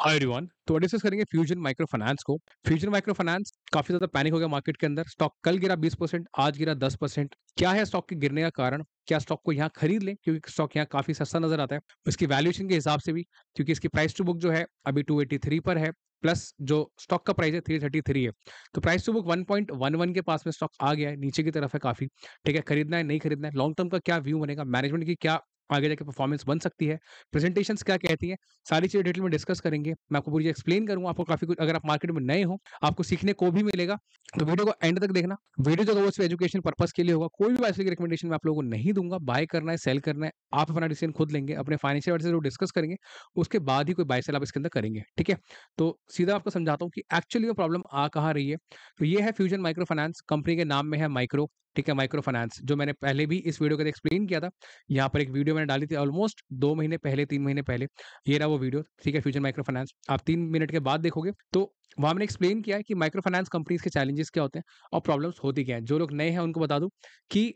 हाय everyone तो discuss करेंगे Fusion microfinance को फ्यूजन माइक्रो फाइनेंस काफी ज्यादा पैनिक हो गया मार्केट के अंदर स्टॉक कल गिरा 20 परसेंट आज गिरा 10 परसेंट क्या है स्टॉक के गिरने का कारण क्या स्टॉक को यहाँ खरीद लें क्योंकि स्टॉक यहाँ काफी सस्ता नजर आता है इसकी वैल्यूएशन के हिसाब से भी क्योंकि इसकी प्राइस टू बुक जो है अभी टू पर है प्लस जो स्टॉक का प्राइस है थ्री थर्टी थ्री है तो price to book one one point one के पास में स्टॉक आ गया है नीचे की तरफ है काफी ठीक है खरीदना है नहीं खरीदना है लॉन्ग टर्म का क्या व्यू बनेगा मैनेजमेंट की क्या आगे जाकर परफॉर्मेंस बन सकती है प्रेजेंटेशन क्या कहती है सारी चीज़ें डिटेल में डिस्कस करेंगे मैं आपको पूरी एक्सप्लेन करूँगा आपको काफी कुछ अगर आप मार्केट में नए हो आपको सीखने को भी मिलेगा तो वीडियो को एंड तक देखना वीडियो जो वो सिर्फ एजुकेशन पर्पज के लिए होगा कोई भी वैसे रिकमेंडेशन मैं आप लोगों को नहीं दूंगा बाय करना है सेल करना है आप अपना डिसीजन खुद लेंगे अपने फाइनेंशियल एडवाइजर जो डिस्कस करेंगे उसके बाद ही कोई बाय सेल आप इसके अंदर करेंगे ठीक है तो सीधा आपको समझाता हूँ कि एक्चुअली वो प्रॉब्लम आ कहाँ रही है तो ये है फ्यूजन माइक्रो फाइनेंस कंपनी के नाम में है माइक्रो ठीक है माइक्रो फाइनेंस जो मैंने पहले भी इस वीडियो के एक्सप्लेन किया था यहाँ पर एक वीडियो मैंने डाली थी ऑलमोस्ट दो महीने पहले तीन महीने पहले ये रहा वो वीडियो ठीक है फ्यूचर माइक्रो फाइनेंस आप तीन मिनट के बाद देखोगे तो वहाँ मैंने एक्सप्लेन किया है कि माइक्रो फाइनेंस कंपनीज के चैलेंजेस क्या होते हैं और प्रॉब्लम्स होती क्या हैं जो लोग नए हैं उनको बता दूँ कि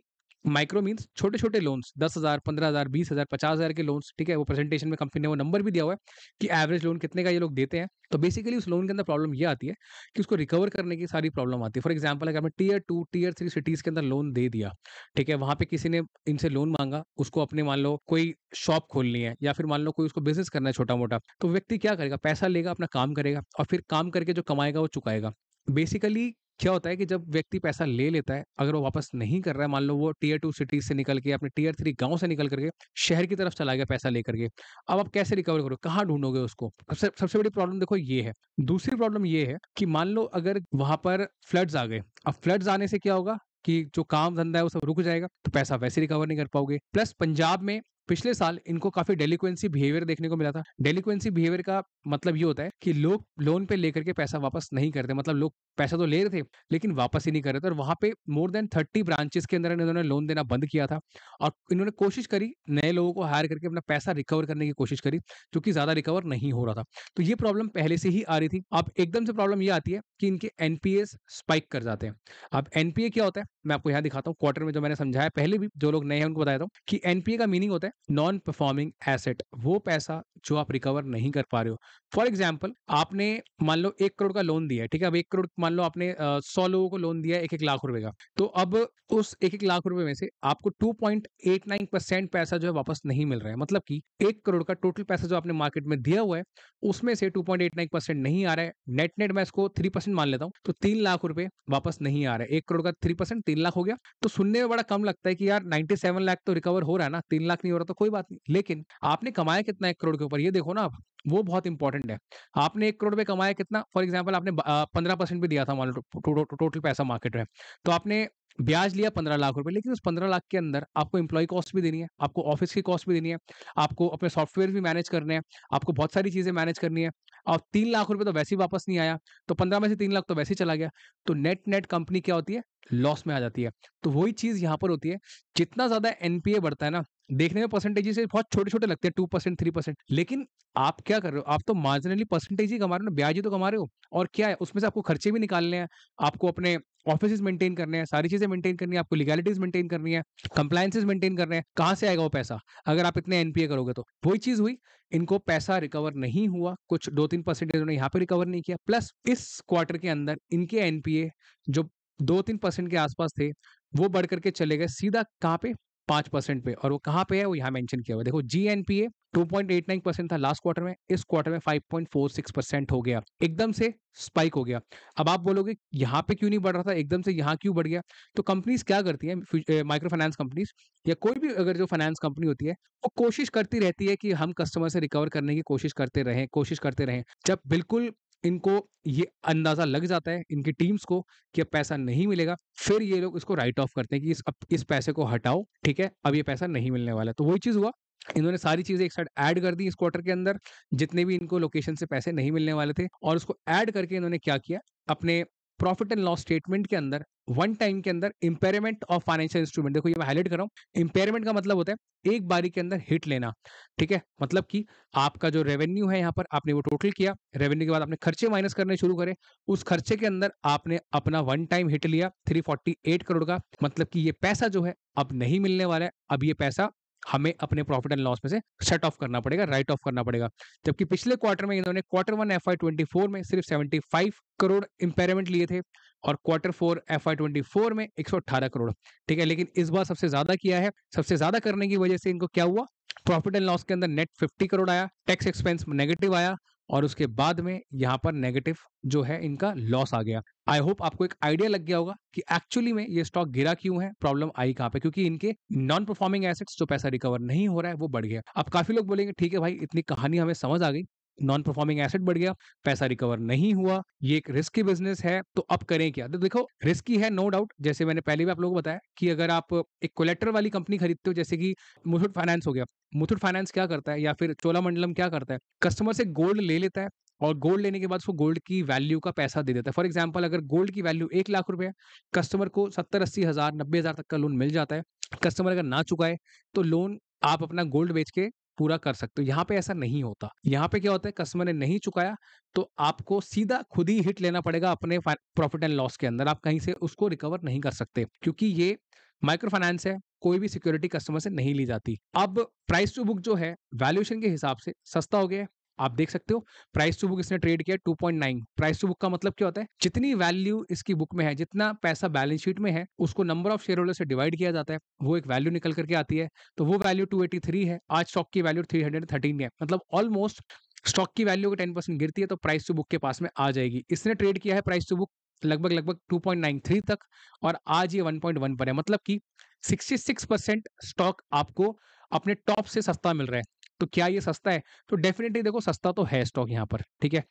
माइक्रो मीन्स छोटे छोटे लोन्स दस हज़ार पंद्रह हज़ार बीस हज़ार पचास हज़ार के लोन्स ठीक है वो प्रेजेंटेशन में कंपनी ने वो नंबर भी दिया हुआ है कि एवरेज लोन कितने का ये लोग देते हैं तो बेसिकली उस लोन के अंदर प्रॉब्लम ये आती है कि उसको रिकवर करने की सारी प्रॉब्लम आती है फॉर एग्जाम्पल अगर हमें tier two tier three cities के अंदर लोन दे दिया ठीक है वहाँ पे किसी ने इनसे लोन मांगा उसको अपने मान लो कोई शॉप खोलनी है या फिर मान लो कोई उसको बिजनेस करना है छोटा मोटा तो व्यक्ति क्या करेगा पैसा लेगा अपना काम करेगा और फिर काम करके जो कमाएगा वो चुकाएगा बेसिकली क्या होता है कि जब व्यक्ति पैसा ले लेता है अगर वो वापस नहीं कर रहा है मान लो वो टीयर टू सिटी से निकल के अपने टीयर थ्री गांव से निकल करके शहर की तरफ चला गया पैसा लेकर के अब आप कैसे रिकवर करोगे कहाँ ढूंढोगे उसको सबसे सबसे बड़ी प्रॉब्लम देखो ये है दूसरी प्रॉब्लम ये है कि मान लो अगर वहां पर फ्लड्स आ गए अब फ्लड्स आने से क्या होगा कि जो काम धंधा है वो सब रुक जाएगा तो पैसा वैसे रिकवर नहीं कर पाओगे प्लस पंजाब में पिछले साल इनको काफी डेलिक्वेंसी बिहेवियर देखने को मिला था डेलिक्वेंसी बिहेवियर का मतलब ये होता है कि लोग लोन पे लेकर के पैसा वापस नहीं करते मतलब लोग पैसा तो ले रहे थे लेकिन वापस ही नहीं कर रहे थे और वहां पे मोर देन थर्टी ब्रांचेस के अंदर इन्होंने लोन देना बंद किया था और इन्होंने कोशिश करी नए लोगों को हायर करके अपना पैसा रिकवर करने की कोशिश करी जो ज्यादा रिकवर नहीं हो रहा था तो ये प्रॉब्लम पहले से ही आ रही थी अब एकदम से प्रॉब्लम ये आती है कि इनके एनपीए स्पाइक कर जाते हैं अब एनपीए क्या होता है मैं आपको यहाँ दिखाता हूँ क्वार्टर में जो मैंने समझाया पहले भी जो लोग नए हैं उनको बताया था कि एनपीए का मीनिंग होता है नॉन परफॉर्मिंग एसेट वो पैसा जो आप रिकवर नहीं कर पा रहे हो फॉर एग्जाम्पल आपने मान लो एक करोड़ का लोन दिया है ठीक है अब एक करोड़ मान लो आपने सौ लोगों को लोन दिया है एक एक लाख रुपए का तो अब उस एक एक लाख रुपए में से आपको 2.89 परसेंट पैसा जो है वापस नहीं मिल रहा है मतलब कि एक करोड़ का टोटल पैसा जो आपने मार्केट में दिया हुआ है उसमें से 2.89 परसेंट नहीं आ रहा है नेट नेट मैं इसको थ्री परसेंट मान लेता हूँ तो तीन लाख रुपए वापस नहीं आ रहा है एक करोड़ का थ्री परसेंट तीन लाख हो गया तो सुनने में बड़ा कम लगता है कि यार नाइन्टी सेवन लाख तो रिकवर हो रहा है ना तीन लाख नहीं हो रहा तो कोई बात नहीं लेकिन आपने कमाया कितना एक करोड़ के ऊपर ये देखो ना आप वो बहुत इंपॉर्टेंट है आपने एक करोड़ पे कमाया कितना फॉर एग्जाम्पल आपने पंद्रह परसेंट भी दिया था मान लो टोटल पैसा मार्केट में तो आपने ब्याज लिया पंद्रह लाख रुपए लेकिन उस पंद्रह लाख के अंदर आपको एम्प्लॉय कॉस्ट भी देनी है आपको ऑफिस की कॉस्ट भी देनी है आपको अपने सॉफ्टवेयर भी मैनेज करने हैं आपको बहुत सारी चीजें मैनेज करनी है और तीन लाख रुपए तो वैसे ही वापस नहीं आया तो पंद्रह में से तीन लाख तो वैसे ही चला गया तो नेट नेट कंपनी क्या होती है लॉस में आ जाती है तो वही चीज यहाँ पर होती है जितना ज्यादा एनपीए बढ़ता है ना देखने में परसेंटेज से बहुत छोटे छोटे लगते हैं टू परसेंट थ्री परसेंट लेकिन आप क्या कर रहे हो आप तो मार्जिनली परसेंटेज ही कमा रहे हो ब्याज ही तो कमा रहे हो और क्या है उसमें से आपको खर्चे भी निकालने हैं आपको अपने ऑफिस मेंटेन करने हैं सारी चीजें मेंटेन करनी है आपको लीगैलिटीज मेंटेन करनी है कंप्लायंसेज मेंटेन करने हैं कहाँ से आएगा वो पैसा अगर आप इतने एनपीए करोगे तो वही चीज हुई इनको पैसा रिकवर नहीं हुआ कुछ दो तीन परसेंटेज उन्होंने यहाँ पे रिकवर नहीं किया प्लस इस क्वार्टर के अंदर इनके एनपीए जो दो तीन परसेंट के आसपास थे वो बढ़ करके चले गए सीधा कहाँ पे पांच परसेंट पे और वो कहाँ पे है वो यहाँ मेंशन किया हुआ देखो G N P A two point eight nine percent था लास्ट क्वार्टर में इस क्वार्टर में five point four six percent हो गया एकदम से स्पाइक हो गया अब आप बोलोगे यहाँ पे क्यों नहीं बढ़ रहा था एकदम से यहाँ क्यों बढ़ गया तो कंपनीज क्या करती है माइक्रो फाइनेंस कंपनीज या कोई भी अगर जो फाइनेंस कंपनी होती है वो कोशिश करती रहती है कि हम कस्टमर से रिकवर करने की कोशिश करते रहें कोशिश करते रहें जब बिल्कुल इनको ये अंदाज़ा लग जाता है इनकी टीम्स को कि अब पैसा नहीं मिलेगा फिर ये लोग इसको राइट ऑफ करते हैं कि इस अब इस पैसे को हटाओ ठीक है अब ये पैसा नहीं मिलने वाला तो वही चीज़ हुआ इन्होंने सारी चीज़ें एक साथ ऐड कर दी इस क्वार्टर के अंदर जितने भी इनको लोकेशन से पैसे नहीं मिलने वाले थे और उसको ऐड करके इन्होंने क्या किया अपने प्रॉफिट एंड लॉस स्टेटमेंट के अंदर वन टाइम के अंदर इंपेयरमेंट ऑफ फाइनेंशियल इंस्ट्रूमेंट देखो ये मैं हाईलाइट कर रहा हूँ इंपेयरमेंट का मतलब होता है एक बारी के अंदर हिट लेना ठीक है मतलब कि आपका जो रेवेन्यू है यहाँ पर आपने वो टोटल किया रेवेन्यू के बाद आपने खर्चे माइनस करने शुरू करे उस खर्चे के अंदर आपने अपना वन टाइम हिट लिया थ्री करोड़ का मतलब कि ये पैसा जो है अब नहीं मिलने वाला है अब ये पैसा हमें अपने प्रॉफिट एंड लॉस में से शट ऑफ करना पड़ेगा राइट ऑफ करना पड़ेगा जबकि पिछले क्वार्टर में इन्होंने क्वार्टर वन एफ में सिर्फ फाइव करोड़ इंपेयरमेंट लिए थे और quarter four F twenty four में एक सौ अठारह करोड़ ठीक है लेकिन इस बार सबसे ज्यादा किया है सबसे ज्यादा करने की वजह से इनको क्या हुआ प्रॉफिट एंड लॉस के अंदर नेट फिफ्टी करोड़ आया टैक्स एक्सपेंस नेगेटिव आया और उसके बाद में यहाँ पर नेगेटिव जो है इनका लॉस आ गया आई होप आपको एक आइडिया लग गया होगा कि एक्चुअली में ये स्टॉक गिरा क्यों है प्रॉब्लम आई कहाँ पे क्योंकि इनके नॉन परफॉर्मिंग एसेट्स जो पैसा रिकवर नहीं हो रहा है वो बढ़ गया अब काफी लोग बोलेंगे ठीक है भाई इतनी कहानी हमें समझ आ गई नॉन परफॉर्मिंग एसेट बढ़ गया पैसा रिकवर नहीं हुआ ये एक रिस्की बिजनेस है तो अब करें क्या तो देखो रिस्की है नो no डाउट जैसे मैंने पहले भी आप लोगों को बताया कि अगर आप एक कोलेक्टर वाली कंपनी खरीदते हो जैसे कि मुथुट फाइनेंस हो गया मुथुट फाइनेंस क्या करता है या फिर चोला मंडलम क्या करता है कस्टमर से गोल्ड ले लेता है और गोल्ड लेने के बाद उसको गोल्ड की वैल्यू का पैसा दे देता है फॉर एग्जाम्पल अगर गोल्ड की वैल्यू एक लाख रुपए है कस्टमर को सत्तर अस्सी हज़ार नब्बे हज़ार तक का लोन मिल जाता है कस्टमर अगर ना चुकाए तो लोन आप अपना गोल्ड बेच के पूरा कर सकते हो यहाँ पे ऐसा नहीं होता यहाँ पे क्या होता है कस्टमर ने नहीं चुकाया तो आपको सीधा खुद ही हिट लेना पड़ेगा अपने प्रॉफिट एंड लॉस के अंदर आप कहीं से उसको रिकवर नहीं कर सकते क्योंकि ये माइक्रो फाइनेंस है कोई भी सिक्योरिटी कस्टमर से नहीं ली जाती अब प्राइस टू बुक जो है वैल्यूएशन के हिसाब से सस्ता हो गया आप देख सकते हो प्राइस टू बुक इसने ट्रेड किया two point nine price to book का मतलब क्या होता है जितनी वैल्यू इसकी बुक में है जितना पैसा बैलेंस शीट में है उसको नंबर ऑफ शेयर होल्डर से डिवाइड किया जाता है वो एक वैल्यू निकल करके आती है तो वो वैल्यू टू है आज स्टॉक की वैल्यू थ्री है मतलब ऑलमोस्ट स्टॉक की वैल्यू टेन परसेंट गिरती है तो प्राइस टू बुक के पास में आ जाएगी इसने ट्रेड किया है प्राइस टू बुक लगभग लगभग 2.93 तक और आज ये 1.1 पर है मतलब कि 66 परसेंट स्टॉक आपको अपने टॉप से सस्ता मिल रहा है तो क्या ये सस्ता है तो डेफिनेटली देखो सस्ता तो है स्टॉक यहाँ पर ठीक है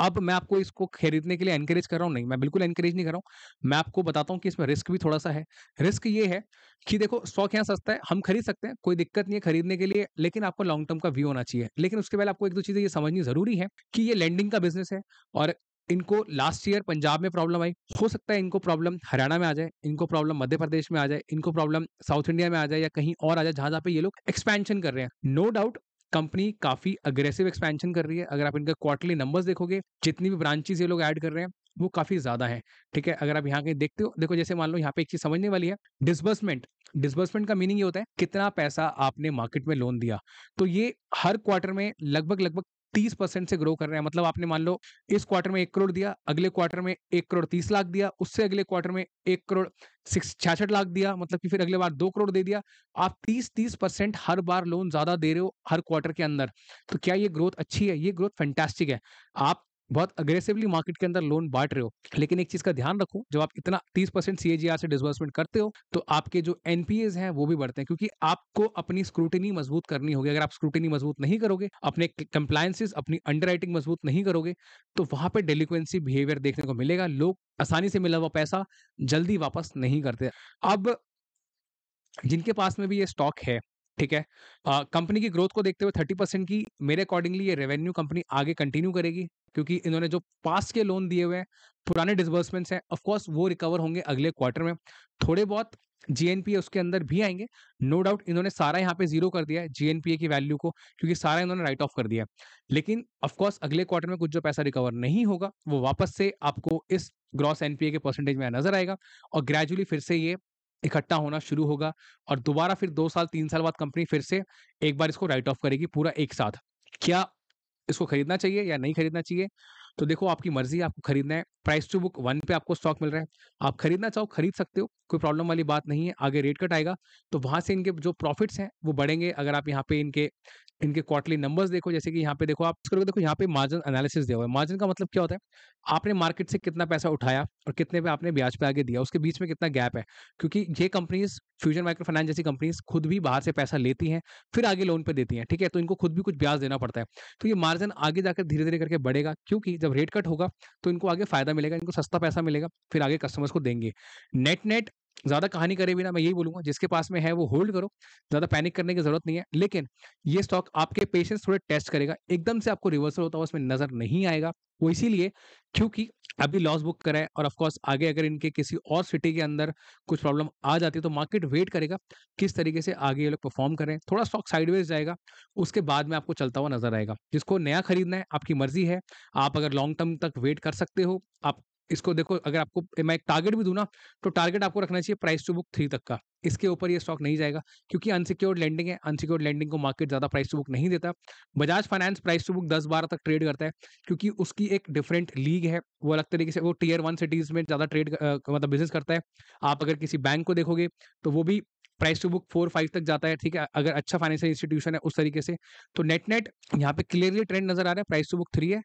अब मैं आपको इसको खरीदने के लिए एनकरेज कर रहा हूँ नहीं मैं बिल्कुल एनकरेज नहीं कर रहा हूँ मैं आपको बताता हूँ कि इसमें रिस्क भी थोड़ा सा है रिस्क ये है कि देखो स्टॉक यहाँ सस्ता है हम खरीद सकते हैं कोई दिक्कत नहीं है खरीदने के लिए लेकिन आपको लॉन्ग टर्म का व्यू होना चाहिए लेकिन उसके पहले आपको एक दो चीज़ें ये समझनी जरूरी है कि ये लैंडिंग का बिजनेस है और इनको लास्ट ईयर पंजाब में प्रॉब्लम आई हो सकता है इनको प्रॉब्लम हरियाणा में आ जाए इनको प्रॉब्लम मध्य प्रदेश में आ जाए इनको प्रॉब्लम साउथ इंडिया में आ जाए या कहीं और आ जाए जहां जहां पे ये लोग एक्सपेंशन कर रहे हैं नो no डाउट कंपनी काफी अग्रेसिव एक्सपेंशन कर रही है अगर आप इनका क्वार्टरली नंबर्स देखोगे जितनी भी ब्रांचेज ये लोग ऐड कर रहे हैं वो काफी ज्यादा है ठीक है अगर आप यहाँ के देखते हो देखो जैसे मान लो यहाँ पे एक चीज समझने वाली है डिसबर्समेंट डिसबर्समेंट का मीनिंग ये होता है कितना पैसा आपने मार्केट में लोन दिया तो ये हर क्वार्टर में लगभग लगभग तीस परसेंट से ग्रो कर रहे हैं मतलब आपने मान लो इस क्वार्टर में एक करोड़ दिया अगले क्वार्टर में एक करोड़ तीस लाख दिया उससे अगले क्वार्टर में एक करोड़ छियासठ लाख दिया मतलब कि फिर अगले बार दो करोड़ दे दिया आप तीस तीस परसेंट हर बार लोन ज्यादा दे रहे हो हर क्वार्टर के अंदर तो क्या ये ग्रोथ अच्छी है ये ग्रोथ फैंटेस्टिक है आप बहुत अग्रेसिवली मार्केट के अंदर लोन बांट रहे हो लेकिन एक चीज का ध्यान रखो जब आप इतना तीस परसेंट सीएजीआर से डिसबर्समेंट करते हो तो आपके जो एनपीए हैं वो भी बढ़ते हैं क्योंकि आपको अपनी स्क्रूटनी मजबूत करनी होगी अगर आप स्क्रूटनी मजबूत नहीं करोगे अपने कंप्लायसेज अपनी अंडर मजबूत नहीं करोगे तो वहां पर डेलिक्वेंसी बिहेवियर देखने को मिलेगा लोग आसानी से मिला हुआ पैसा जल्दी वापस नहीं करते अब जिनके पास में भी ये स्टॉक है ठीक है कंपनी की ग्रोथ को देखते हुए थर्टी परसेंट की मेरे अकॉर्डिंगली ये रेवेन्यू कंपनी आगे कंटिन्यू करेगी क्योंकि इन्होंने जो पास के लोन दिए हुए हैं पुराने डिसबर्समेंट्स हैं ऑफकोर्स वो रिकवर होंगे अगले क्वार्टर में थोड़े बहुत जीएनपीए उसके अंदर भी आएंगे नो डाउट इन्होंने सारा यहाँ पे जीरो कर दिया है जीएनपीए की वैल्यू को क्योंकि सारा इन्होंने राइट ऑफ कर दिया है लेकिन ऑफकोर्स अगले क्वार्टर में कुछ जो पैसा रिकवर नहीं होगा वो वापस से आपको इस ग्रॉस एनपीए के परसेंटेज में नजर आएगा और ग्रेजुअली फिर से ये इकट्ठा होना शुरू होगा और दोबारा फिर दो साल तीन साल बाद कंपनी फिर से एक बार इसको राइट ऑफ करेगी पूरा एक साथ क्या इसको खरीदना चाहिए या नहीं खरीदना चाहिए तो देखो आपकी मर्जी आपको खरीदना है प्राइस टू बुक वन पे आपको स्टॉक मिल रहा है आप खरीदना चाहो खरीद सकते हो कोई प्रॉब्लम वाली बात नहीं है आगे रेट कट आएगा तो वहाँ से इनके जो प्रॉफिट्स हैं वो बढ़ेंगे अगर आप यहाँ पे इनके इनके क्वार्टरली नंबर्स देखो जैसे कि यहाँ पे देखो आप करोगे देखो यहाँ पे मार्जिन एनालिसिस दिया हुआ है मार्जिन का मतलब क्या होता है आपने मार्केट से कितना पैसा उठाया और कितने पे आपने ब्याज पे आगे दिया उसके बीच में कितना गैप है क्योंकि ये कंपनीज फ्यूजन माइक्रो फाइनेंस जैसी कंपनीज खुद भी बाहर से पैसा लेती हैं फिर आगे लोन पे देती हैं ठीक है तो इनको खुद भी कुछ ब्याज देना पड़ता है तो ये मार्जिन आगे जाकर धीरे धीरे करके बढ़ेगा क्योंकि जब रेट कट होगा तो इनको आगे फायदा मिलेगा इनको सस्ता पैसा मिलेगा फिर आगे कस्टमर्स को देंगे नेट नेट ज़्यादा कहानी करे बिना मैं यही बोलूँगा जिसके पास में है वो होल्ड करो ज़्यादा पैनिक करने की ज़रूरत नहीं है लेकिन ये स्टॉक आपके पेशेंस थोड़े टेस्ट करेगा एकदम से आपको रिवर्सल होता है उसमें नज़र नहीं आएगा वो इसीलिए क्योंकि अभी लॉस बुक करें और ऑफकोर्स आगे अगर इनके किसी और सिटी के अंदर कुछ प्रॉब्लम आ जाती है तो मार्केट वेट करेगा किस तरीके से आगे ये लोग परफॉर्म करें थोड़ा स्टॉक साइडवेज जाएगा उसके बाद में आपको चलता हुआ नजर आएगा जिसको नया खरीदना है आपकी मर्जी है आप अगर लॉन्ग टर्म तक वेट कर सकते हो आप इसको देखो अगर आपको मैं एक टारगेट भी दूँ ना तो टारगेट आपको रखना चाहिए प्राइस टू बुक थ्री तक का इसके ऊपर ये स्टॉक नहीं जाएगा क्योंकि अनसिक्योर्ड लैंडिंग है अनसिक्योर्ड लैंडिंग को मार्केट ज़्यादा प्राइस टू बुक नहीं देता Bajaj finance price to book दस बारह तक ट्रेड करता है क्योंकि उसकी एक डिफरेंट लीग है वो अलग तरीके से वो टीयर वन सिटीज़ में ज़्यादा ट्रेड मतलब बिजनेस करता है आप अगर किसी बैंक को देखोगे तो वो भी price to book four five तक जाता है ठीक है अगर अच्छा फाइनेंशियल इंस्टीट्यूशन है उस तरीके से तो नेट नेट यहाँ पे क्लियरली ट्रेंड नजर आ रहा है प्राइस टू बुक थ्री है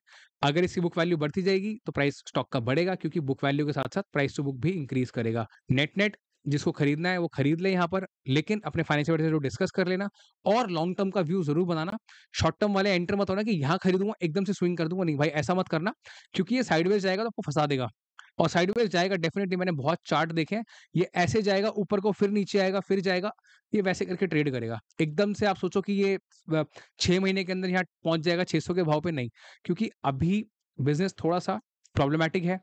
अगर इसकी बुक वैल्यू बढ़ती जाएगी तो प्राइस स्टॉक का बढ़ेगा क्योंकि बुक वैल्यू के साथ साथ प्राइस टू बुक भी इंक्रीज करेगा नेट नेट जिसको खरीदना है वो खरीद ले यहाँ पर लेकिन अपने फाइनेंशियल से जो डिस्कस कर लेना और लॉन्ग टर्म का व्यू जरूर बनाना शॉर्ट टर्म वाले एंटर मत होना कि यहाँ खरीदूंगा एकदम से स्विंग कर दूंगा नहीं भाई ऐसा मत करना क्योंकि ये साइडवेज जाएगा तो आपको फंसा देगा और साइडवेज जाएगा डेफिनेटली मैंने बहुत चार्ट देखे ये ऐसे जाएगा ऊपर को फिर नीचे आएगा फिर जाएगा ये वैसे करके ट्रेड करेगा एकदम से आप सोचो कि ये छः महीने के अंदर यहाँ पहुंच जाएगा 600 के भाव पे नहीं क्योंकि अभी बिजनेस थोड़ा सा प्रॉब्लमेटिक है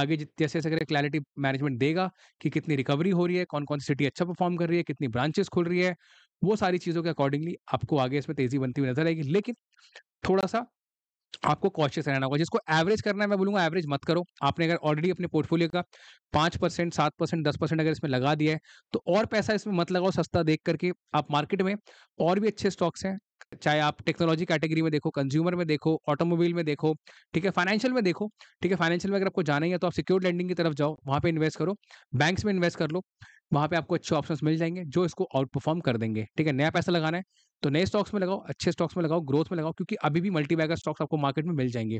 आगे जैसे जैसे करके क्लैरिटी मैनेजमेंट देगा कि कितनी रिकवरी हो रही है कौन कौन सी सिटी अच्छा परफॉर्म कर रही है कितनी ब्रांचेस खुल रही है वो सारी चीज़ों के अकॉर्डिंगली आपको आगे इसमें तेजी बनती हुई नजर आएगी लेकिन थोड़ा सा आपको कॉशियस रहना होगा जिसको एवरेज करना है मैं बोलूंगा एवरेज मत करो आपने अगर ऑलरेडी अपने पोर्टफोलियो का पांच परसेंट सात परसेंट दस परसेंट अगर इसमें लगा दिया है तो और पैसा इसमें मत लगाओ सस्ता देख करके आप मार्केट में और भी अच्छे स्टॉक्स हैं चाहे आप टेक्नोलॉजी कैटेगरी में देखो कंज्यूमर में देखो ऑटोमोबाइल में देखो ठीक है फाइनेंशियल में देखो ठीक है फाइनेंशियल में अगर आपको जाना ही है तो आप सिक्योर लैंडिंग की तरफ जाओ वहां पे इन्वेस्ट करो बैंक्स में इन्वेस्ट कर लो वहां पे आपको अच्छे ऑप्शंस मिल जाएंगे जो इसको आउट परफॉर्म कर देंगे ठीक है नया पैसा लगाना है तो नए स्टॉक्स में लगाओ अच्छे स्टॉक्स में लगाओ ग्रोथ में लगाओ क्योंकि अभी भी मल्टीबैगर स्टॉक्स आपको मार्केट में मिल जाएंगे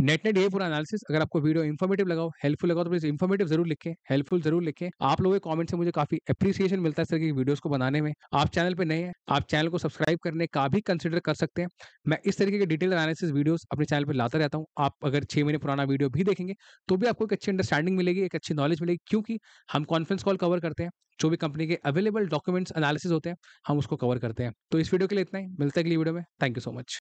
नेट नेट ये पूरा एनालिसिस अगर आपको वीडियो इन्फॉर्मेटिव लगाओ हेल्पफुल लगाओ तो प्लीज इन्फॉर्मेटिव जरूर लिखें हेल्पफुल जरूर लिखें आप लोगों के कॉमेंट से मुझे काफी अप्रिसिएशन मिलता है सर की वीडियोज को बनाने में आप चैनल पर नए हैं आप चैनल को सब्सक्राइब करने का भी कंसिडर कर सकते हैं मैं इस तरीके के डिटेल एनालिसिस वीडियो अपने चैनल पर लाता रहता हूँ आप अगर छह महीने पुराना वीडियो भी देखेंगे तो भी आपको एक अच्छी अंडरस्टैंडिंग मिलेगी एक अच्छी नॉलेज मिलेगी क्योंकि हम कॉन्फ्रेंस कॉल कवर करते हैं जो भी कंपनी के अवेलेबल डॉक्यूमेंट्स एनालिसिस होते हैं हम उसको कवर करते हैं तो इस वीडियो के लिए इतना ही मिलते हैं अगली वीडियो में थैंक यू सो मच